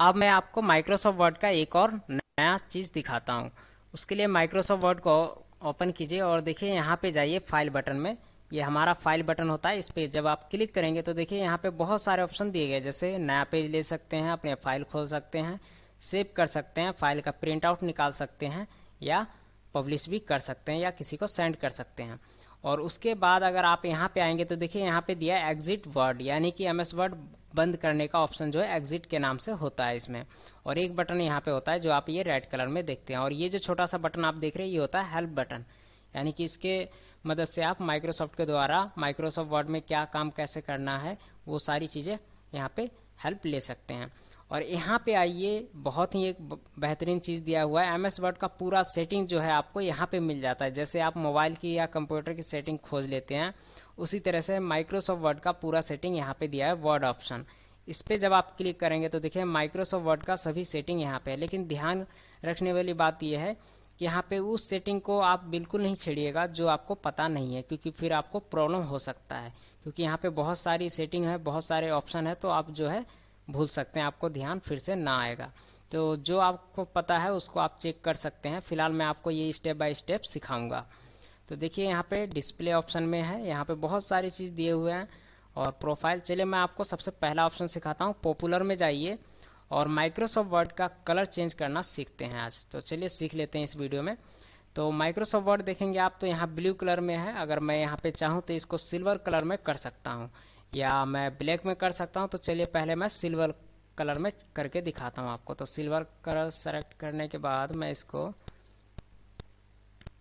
अब मैं आपको माइक्रोसॉफ्ट वर्ड का एक और नया चीज़ दिखाता हूँ उसके लिए माइक्रोसॉफ्ट वर्ड को ओपन कीजिए और देखिए यहाँ पे जाइए फाइल बटन में ये हमारा फाइल बटन होता है इस पर जब आप क्लिक करेंगे तो देखिए यहाँ पे बहुत सारे ऑप्शन दिए गए जैसे नया पेज ले सकते हैं अपने फाइल खोल सकते हैं सेव कर सकते हैं फाइल का प्रिंट आउट निकाल सकते हैं या पब्लिश भी कर सकते हैं या किसी को सेंड कर सकते हैं और उसके बाद अगर आप यहाँ पे आएंगे तो देखिए यहाँ पे दिया एग्जिट वर्ड यानी कि एम एस वर्ड बंद करने का ऑप्शन जो है एग्जिट के नाम से होता है इसमें और एक बटन यहाँ पे होता है जो आप ये रेड कलर में देखते हैं और ये जो छोटा सा बटन आप देख रहे हैं ये होता है हेल्प बटन यानी कि इसके मदद से आप माइक्रोसॉफ्ट के द्वारा माइक्रोसॉफ्ट वर्ड में क्या काम कैसे करना है वो सारी चीज़ें यहाँ पे हेल्प ले सकते हैं और यहाँ पे आइए बहुत ही एक बेहतरीन चीज़ दिया हुआ है एम एस वर्ड का पूरा सेटिंग जो है आपको यहाँ पे मिल जाता है जैसे आप मोबाइल की या कंप्यूटर की सेटिंग खोज लेते हैं उसी तरह से माइक्रोसॉफ्ट वर्ड का पूरा सेटिंग यहाँ पे दिया है वर्ड ऑप्शन इस पर जब आप क्लिक करेंगे तो देखिए माइक्रोसॉफ्ट वर्ड का सभी सेटिंग यहाँ पर है लेकिन ध्यान रखने वाली बात यह है कि यहाँ पर उस सेटिंग को आप बिल्कुल नहीं छेड़िएगा जो आपको पता नहीं है क्योंकि फिर आपको प्रॉब्लम हो सकता है क्योंकि यहाँ पर बहुत सारी सेटिंग है बहुत सारे ऑप्शन है तो आप जो है भूल सकते हैं आपको ध्यान फिर से ना आएगा तो जो आपको पता है उसको आप चेक कर सकते हैं फिलहाल मैं आपको ये स्टेप बाय स्टेप सिखाऊंगा तो देखिए यहाँ पे डिस्प्ले ऑप्शन में है यहाँ पे बहुत सारी चीज़ दिए हुए हैं और प्रोफाइल चलिए मैं आपको सबसे पहला ऑप्शन सिखाता हूँ पॉपुलर में जाइए और माइक्रोसॉफ्ट वर्ड का कलर चेंज करना सीखते हैं आज तो चलिए सीख लेते हैं इस वीडियो में तो माइक्रोसॉफ्ट वर्ड देखेंगे आप तो यहाँ ब्लू कलर में है अगर मैं यहाँ पे चाहूँ तो इसको सिल्वर कलर में कर सकता हूँ या मैं ब्लैक में कर सकता हूँ तो चलिए पहले मैं सिल्वर कलर में करके दिखाता हूँ आपको तो सिल्वर कलर सेलेक्ट करने के बाद मैं इसको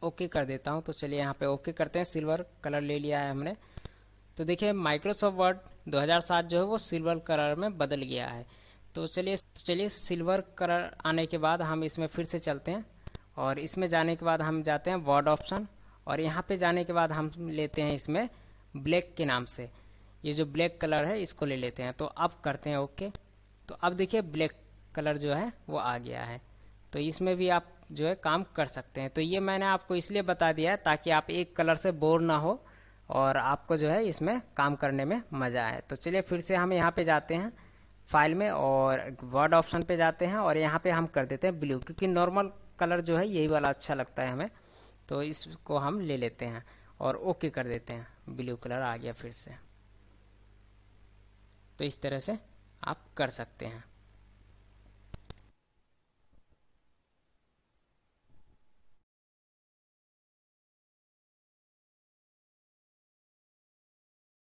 ओके कर देता हूँ तो चलिए यहाँ पे ओके करते हैं सिल्वर कलर ले लिया है हमने तो देखिए माइक्रोसॉफ्ट वर्ड 2007 जो है वो सिल्वर कलर में बदल गया है तो चलिए चलिए सिल्वर कलर आने के बाद हम इसमें फिर से चलते हैं और इसमें जाने के बाद हम जाते हैं वर्ड ऑप्शन और यहाँ पर जाने के बाद हम लेते हैं इसमें ब्लैक के नाम से ये जो ब्लैक कलर है इसको ले लेते हैं तो अब करते हैं ओके तो अब देखिए ब्लैक कलर जो है वो आ गया है तो इसमें भी आप जो है काम कर सकते हैं तो ये मैंने आपको इसलिए बता दिया है ताकि आप एक कलर से बोर ना हो और आपको जो है इसमें काम करने में मज़ा आए तो चलिए फिर से हम यहाँ पे जाते हैं फाइल में और वर्ड ऑप्शन पे जाते हैं और यहाँ पे हम कर देते हैं ब्लू क्योंकि नॉर्मल कलर जो है यही वाला अच्छा लगता है हमें तो इसको हम ले लेते हैं और ओके कर देते हैं ब्लू कलर आ गया फिर से तो इस तरह से आप कर सकते हैं